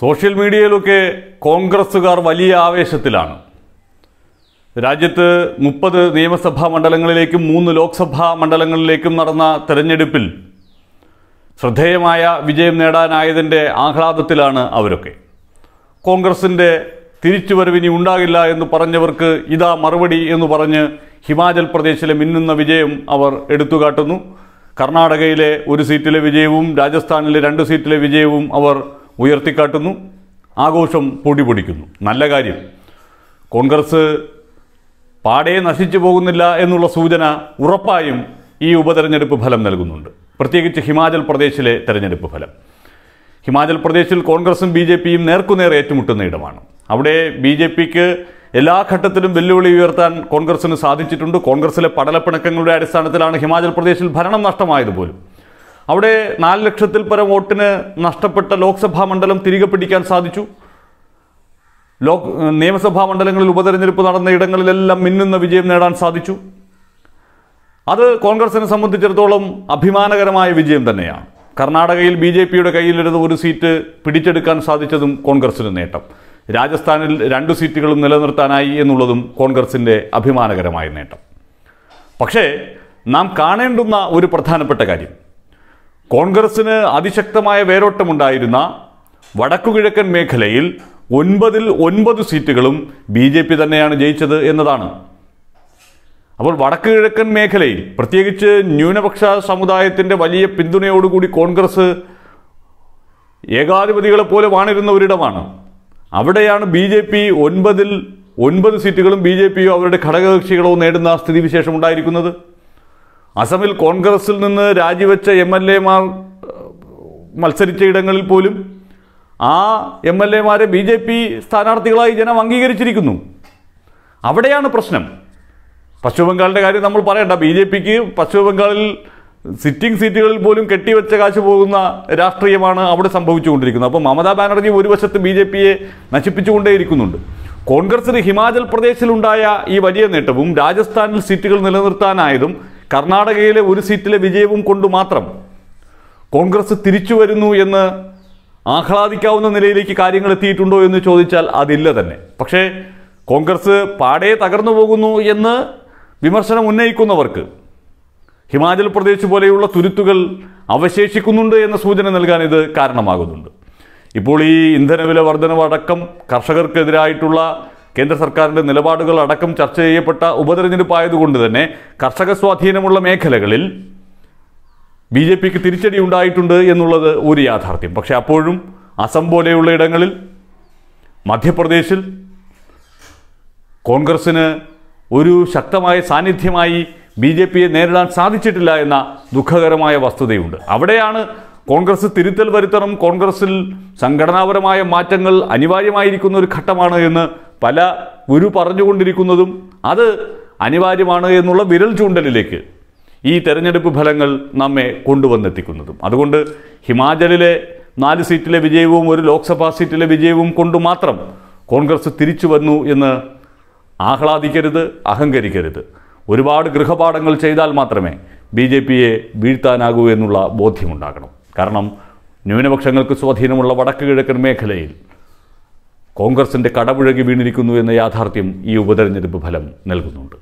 social മീഡിയയിലൊക്കെ കോൺഗ്രസ്സുകാർ വലിയ ആവേശത്തിലാണ് രാജ്യത്ത് മുപ്പത് നിയമസഭാ മണ്ഡലങ്ങളിലേക്കും മൂന്ന് ലോക്സഭാ മണ്ഡലങ്ങളിലേക്കും നടന്ന തെരഞ്ഞെടുപ്പിൽ ശ്രദ്ധേയമായ വിജയം നേടാനായതിൻ്റെ ആഹ്ലാദത്തിലാണ് അവരൊക്കെ കോൺഗ്രസിൻ്റെ തിരിച്ചുവരവിനി ഉണ്ടാകില്ല എന്ന് പറഞ്ഞവർക്ക് ഇതാ മറുപടി എന്ന് പറഞ്ഞ് ഹിമാചൽ പ്രദേശിലെ മിന്നുന്ന വിജയം അവർ എടുത്തുകാട്ടുന്നു കർണാടകയിലെ ഒരു സീറ്റിലെ വിജയവും രാജസ്ഥാനിലെ രണ്ട് സീറ്റിലെ വിജയവും അവർ ഉയർത്തിക്കാട്ടുന്നു ആഘോഷം പൊടി പൊടിക്കുന്നു നല്ല കാര്യം കോൺഗ്രസ് പാടെ നശിച്ചു പോകുന്നില്ല എന്നുള്ള സൂചന ഉറപ്പായും ഈ ഉപതെരഞ്ഞെടുപ്പ് ഫലം നൽകുന്നുണ്ട് പ്രത്യേകിച്ച് ഹിമാചൽ പ്രദേശിലെ തെരഞ്ഞെടുപ്പ് ഫലം ഹിമാചൽ പ്രദേശിൽ കോൺഗ്രസും ബി ജെ പിയും നേർക്കുനേർ ഏറ്റുമുട്ടുന്ന ഇടമാണ് അവിടെ ബി ജെ പിക്ക് എല്ലാ ഘട്ടത്തിലും വെല്ലുവിളി ഉയർത്താൻ കോൺഗ്രസിന് സാധിച്ചിട്ടുണ്ട് കോൺഗ്രസിലെ പടലപ്പിണക്കങ്ങളുടെ അടിസ്ഥാനത്തിലാണ് ഹിമാചൽ പ്രദേശിൽ ഭരണം നഷ്ടമായത് പോലും അവിടെ നാല് ലക്ഷത്തിൽ പരം വോട്ടിന് നഷ്ടപ്പെട്ട ലോക്സഭാ മണ്ഡലം തിരികെ പിടിക്കാൻ സാധിച്ചു ലോക് നിയമസഭാ മണ്ഡലങ്ങളിൽ ഉപതെരഞ്ഞെടുപ്പ് നടന്ന ഇടങ്ങളിലെല്ലാം മിന്നുന്ന വിജയം നേടാൻ സാധിച്ചു അത് കോൺഗ്രസിനെ സംബന്ധിച്ചിടത്തോളം അഭിമാനകരമായ വിജയം തന്നെയാണ് കർണാടകയിൽ ബി ജെ പിയുടെ കയ്യിലിരുന്ന് ഒരു സീറ്റ് പിടിച്ചെടുക്കാൻ സാധിച്ചതും കോൺഗ്രസിന് നേട്ടം രാജസ്ഥാനിൽ രണ്ട് സീറ്റുകളും നിലനിർത്താനായി എന്നുള്ളതും കോൺഗ്രസിൻ്റെ അഭിമാനകരമായ നേട്ടം പക്ഷേ നാം കാണേണ്ടുന്ന ഒരു പ്രധാനപ്പെട്ട കാര്യം കോൺഗ്രസിന് അതിശക്തമായ വേരോട്ടമുണ്ടായിരുന്ന വടക്കുകിഴക്കൻ മേഖലയിൽ ഒൻപതിൽ ഒൻപത് സീറ്റുകളും ബി ജെ പി തന്നെയാണ് ജയിച്ചത് എന്നതാണ് അപ്പോൾ വടക്ക് കിഴക്കൻ മേഖലയിൽ പ്രത്യേകിച്ച് ന്യൂനപക്ഷ സമുദായത്തിൻ്റെ വലിയ പിന്തുണയോടുകൂടി കോൺഗ്രസ് ഏകാധിപതികളെ പോലെ വാണിരുന്ന ഒരിടമാണ് അവിടെയാണ് ബി ജെ പി ഒൻപതിൽ ഒൻപത് സീറ്റുകളും ബി ജെ പിയോ അവരുടെ ഘടകകക്ഷികളോ നേടുന്ന സ്ഥിതിവിശേഷം ഉണ്ടായിരിക്കുന്നത് അസമിൽ കോൺഗ്രസിൽ നിന്ന് രാജിവെച്ച എം എൽ എമാർ മത്സരിച്ച ഇടങ്ങളിൽ പോലും ആ എം എൽ എമാരെ ബി ജെ പി സ്ഥാനാർത്ഥികളായി ജനം അംഗീകരിച്ചിരിക്കുന്നു അവിടെയാണ് പ്രശ്നം പശ്ചിമ ബംഗാളിൻ്റെ കാര്യം നമ്മൾ പറയണ്ട ബി ജെ പിക്ക് പശ്ചിമ ബംഗാളിൽ സിറ്റിംഗ് സീറ്റുകളിൽ പോലും കെട്ടിവെച്ച കാശ് പോകുന്ന രാഷ്ട്രീയമാണ് അവിടെ സംഭവിച്ചുകൊണ്ടിരിക്കുന്നത് അപ്പോൾ മമതാ ബാനർജി ഒരു വശത്ത് ബി ജെ പിയെ നശിപ്പിച്ചുകൊണ്ടേയിരിക്കുന്നുണ്ട് കോൺഗ്രസിന് ഹിമാചൽ പ്രദേശിലുണ്ടായ ഈ വലിയ നേട്ടവും രാജസ്ഥാനിൽ സീറ്റുകൾ നിലനിർത്താനായതും കർണാടകയിലെ ഒരു സീറ്റിലെ വിജയവും കൊണ്ട് മാത്രം കോൺഗ്രസ് തിരിച്ചു വരുന്നു എന്ന് ആഹ്ലാദിക്കാവുന്ന നിലയിലേക്ക് കാര്യങ്ങൾ എത്തിയിട്ടുണ്ടോ എന്ന് ചോദിച്ചാൽ അതില്ല തന്നെ പക്ഷേ കോൺഗ്രസ് പാടെ തകർന്നു പോകുന്നു എന്ന് വിമർശനം ഉന്നയിക്കുന്നവർക്ക് ഹിമാചൽ പ്രദേശ് പോലെയുള്ള തുരുത്തുകൾ അവശേഷിക്കുന്നുണ്ട് എന്ന സൂചന നൽകാൻ ഇത് കാരണമാകുന്നുണ്ട് ഇപ്പോൾ ഈ ഇന്ധനവില വർധനവടക്കം കർഷകർക്കെതിരായിട്ടുള്ള കേന്ദ്ര സർക്കാരിന്റെ നിലപാടുകൾ അടക്കം ചർച്ച ചെയ്യപ്പെട്ട ഉപതെരഞ്ഞെടുപ്പായതുകൊണ്ട് തന്നെ കർഷക സ്വാധീനമുള്ള മേഖലകളിൽ ബി ജെ പിക്ക് തിരിച്ചടി ഉണ്ടായിട്ടുണ്ട് എന്നുള്ളത് ഒരു യാഥാർത്ഥ്യം പക്ഷേ അപ്പോഴും അസം പോലെയുള്ള ഇടങ്ങളിൽ മധ്യപ്രദേശിൽ കോൺഗ്രസ്സിന് ഒരു ശക്തമായ സാന്നിധ്യമായി ബി ജെ പിയെ നേരിടാൻ സാധിച്ചിട്ടില്ല എന്ന ദുഃഖകരമായ വസ്തുതയുണ്ട് അവിടെയാണ് കോൺഗ്രസ് തിരുത്തൽ വരുത്തണം കോൺഗ്രസിൽ സംഘടനാപരമായ മാറ്റങ്ങൾ അനിവാര്യമായിരിക്കുന്ന ഒരു ഘട്ടമാണ് എന്ന് പല ഗുരു പറഞ്ഞുകൊണ്ടിരിക്കുന്നതും അത് അനിവാര്യമാണ് എന്നുള്ള വിരൽ ചൂണ്ടലിലേക്ക് ഈ തെരഞ്ഞെടുപ്പ് ഫലങ്ങൾ നമ്മെ കൊണ്ടുവന്നെത്തിക്കുന്നതും അതുകൊണ്ട് ഹിമാചലിലെ നാല് സീറ്റിലെ വിജയവും ഒരു ലോക്സഭാ സീറ്റിലെ വിജയവും കൊണ്ട് മാത്രം കോൺഗ്രസ് തിരിച്ചു വന്നു എന്ന് ആഹ്ലാദിക്കരുത് അഹങ്കരിക്കരുത് ഒരുപാട് ഗൃഹപാഠങ്ങൾ ചെയ്താൽ മാത്രമേ ബി ജെ പിയെ വീഴ്ത്താനാകൂ എന്നുള്ള ബോധ്യമുണ്ടാകണം കാരണം ന്യൂനപക്ഷങ്ങൾക്ക് സ്വാധീനമുള്ള വടക്ക് കിഴക്കൻ മേഖലയിൽ കോൺഗ്രസിന്റെ കടപുഴകി വീണിരിക്കുന്നു എന്ന യാഥാർത്ഥ്യം ഈ ഉപതെരഞ്ഞെടുപ്പ് ഫലം നൽകുന്നുണ്ട്